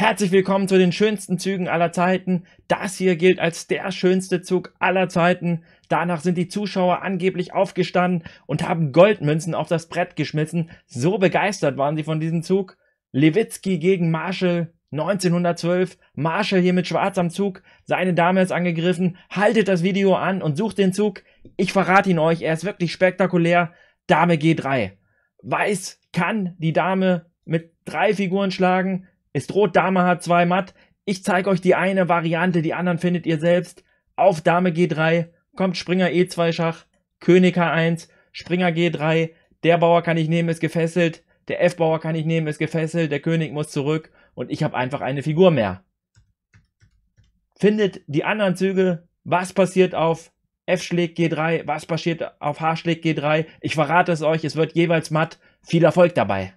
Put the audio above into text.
Herzlich willkommen zu den schönsten Zügen aller Zeiten. Das hier gilt als der schönste Zug aller Zeiten. Danach sind die Zuschauer angeblich aufgestanden und haben Goldmünzen auf das Brett geschmissen. So begeistert waren sie von diesem Zug. Lewitsky gegen Marshall 1912. Marshall hier mit Schwarz am Zug, seine Dame ist angegriffen. Haltet das Video an und sucht den Zug. Ich verrate ihn euch, er ist wirklich spektakulär. Dame G3. Weiß kann die Dame mit drei Figuren schlagen. Es droht Dame H2 matt. Ich zeige euch die eine Variante, die anderen findet ihr selbst. Auf Dame G3 kommt Springer E2 Schach, König H1, Springer G3. Der Bauer kann ich nehmen, ist gefesselt. Der F-Bauer kann ich nehmen, ist gefesselt. Der König muss zurück und ich habe einfach eine Figur mehr. Findet die anderen Züge. Was passiert auf F schlägt G3? Was passiert auf H schlägt G3? Ich verrate es euch, es wird jeweils matt. Viel Erfolg dabei!